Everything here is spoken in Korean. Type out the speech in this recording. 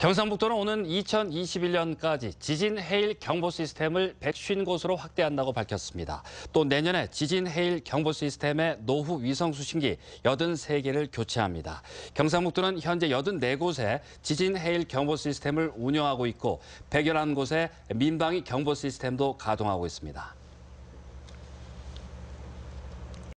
경상북도는 오는 2021년까지 지진 해일 경보 시스템을 150곳으로 확대한다고 밝혔습니다. 또 내년에 지진 해일 경보 시스템의 노후 위성 수신기 83개를 교체합니다. 경상북도는 현재 84곳에 지진 해일 경보 시스템을 운영하고 있고 111곳에 민방위 경보 시스템도 가동하고 있습니다.